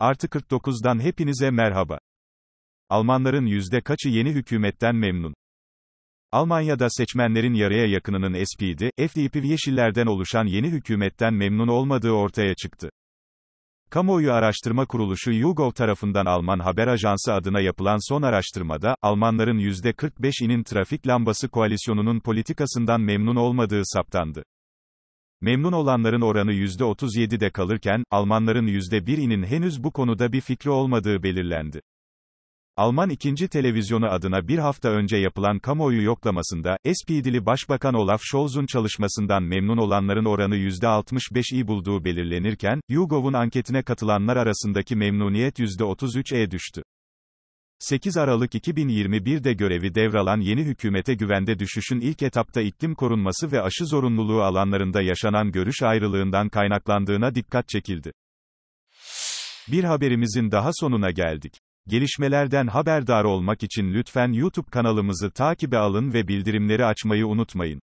Artı 49'dan hepinize merhaba. Almanların yüzde kaçı yeni hükümetten memnun? Almanya'da seçmenlerin yarıya yakınının SP'di, FDP Yeşillerden oluşan yeni hükümetten memnun olmadığı ortaya çıktı. Kamuoyu Araştırma Kuruluşu YouGov tarafından Alman Haber Ajansı adına yapılan son araştırmada, Almanların %45'inin trafik lambası koalisyonunun politikasından memnun olmadığı saptandı. Memnun olanların oranı %37'de kalırken, Almanların %1'inin henüz bu konuda bir fikri olmadığı belirlendi. Alman 2. Televizyonu adına bir hafta önce yapılan kamuoyu yoklamasında, SPD'li Başbakan Olaf Scholz'un çalışmasından memnun olanların oranı %65'i bulduğu belirlenirken, YouGov'un anketine katılanlar arasındaki memnuniyet %33'e düştü. 8 Aralık 2021'de görevi devralan yeni hükümete güvende düşüşün ilk etapta iklim korunması ve aşı zorunluluğu alanlarında yaşanan görüş ayrılığından kaynaklandığına dikkat çekildi. Bir haberimizin daha sonuna geldik. Gelişmelerden haberdar olmak için lütfen YouTube kanalımızı takibe alın ve bildirimleri açmayı unutmayın.